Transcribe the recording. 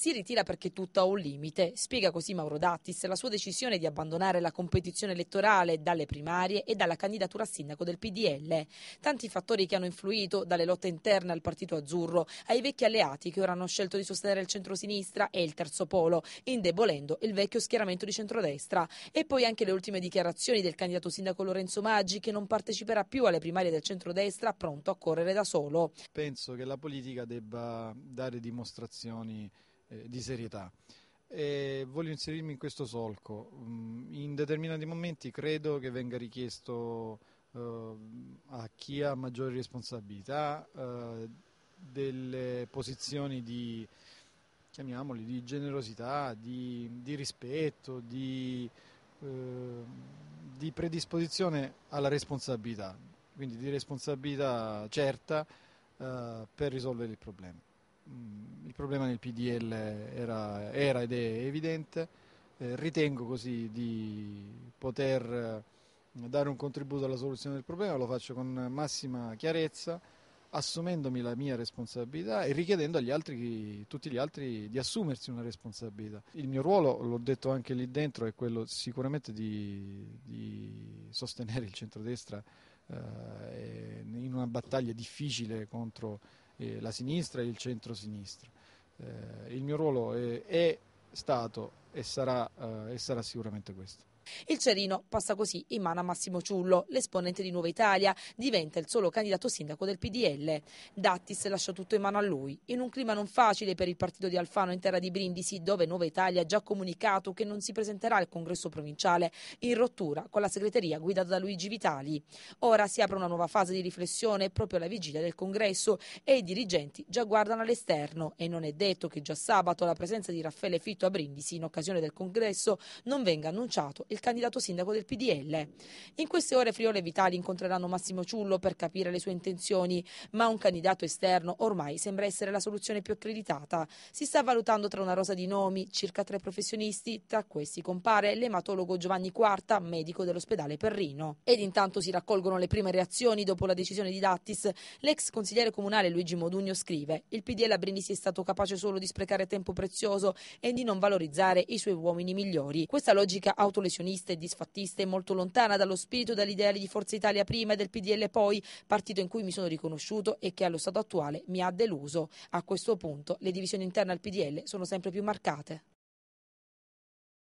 si ritira perché tutto ha un limite. Spiega così Mauro Dattis la sua decisione di abbandonare la competizione elettorale dalle primarie e dalla candidatura a sindaco del PDL. Tanti fattori che hanno influito, dalle lotte interne al partito azzurro ai vecchi alleati che ora hanno scelto di sostenere il centrosinistra e il terzo polo, indebolendo il vecchio schieramento di centrodestra. E poi anche le ultime dichiarazioni del candidato sindaco Lorenzo Maggi che non parteciperà più alle primarie del centrodestra, pronto a correre da solo. Penso che la politica debba dare dimostrazioni eh, di serietà. E voglio inserirmi in questo solco. Mm, in determinati momenti credo che venga richiesto eh, a chi ha maggiori responsabilità eh, delle posizioni di, chiamiamoli, di generosità, di, di rispetto, di, eh, di predisposizione alla responsabilità, quindi di responsabilità certa eh, per risolvere il problema. Mm, il problema nel PDL era, era ed è evidente, eh, ritengo così di poter eh, dare un contributo alla soluzione del problema, lo faccio con massima chiarezza, assumendomi la mia responsabilità e richiedendo agli altri, tutti gli altri di assumersi una responsabilità. Il mio ruolo, l'ho detto anche lì dentro, è quello sicuramente di, di sostenere il centrodestra eh, in una battaglia difficile contro eh, la sinistra e il centro-sinistra. Eh, il mio ruolo è, è stato e sarà, eh, e sarà sicuramente questo. Il Cerino passa così in mano a Massimo Ciullo, l'esponente di Nuova Italia, diventa il solo candidato sindaco del PDL. Dattis lascia tutto in mano a lui, in un clima non facile per il partito di Alfano in terra di Brindisi, dove Nuova Italia ha già comunicato che non si presenterà al congresso provinciale, in rottura con la segreteria guidata da Luigi Vitali. Ora si apre una nuova fase di riflessione proprio alla vigilia del congresso e i dirigenti già guardano all'esterno e non è detto che già sabato la presenza di Raffaele Fitto a Brindisi in occasione del congresso non venga annunciato il candidato sindaco del PDL. In queste ore Friole e Vitali incontreranno Massimo Ciullo per capire le sue intenzioni, ma un candidato esterno ormai sembra essere la soluzione più accreditata. Si sta valutando tra una rosa di nomi, circa tre professionisti, tra questi compare l'ematologo Giovanni Quarta, medico dell'ospedale Perrino. Ed intanto si raccolgono le prime reazioni dopo la decisione di Dattis. L'ex consigliere comunale Luigi Modugno scrive: "Il PDL a Brindisi è stato capace solo di sprecare tempo prezioso e di non valorizzare i suoi uomini migliori. Questa logica autolesionista negazionista e disfattista e molto lontana dallo spirito e dagli ideali di Forza Italia prima e del PDL poi, partito in cui mi sono riconosciuto e che allo stato attuale mi ha deluso. A questo punto le divisioni interne al PDL sono sempre più marcate.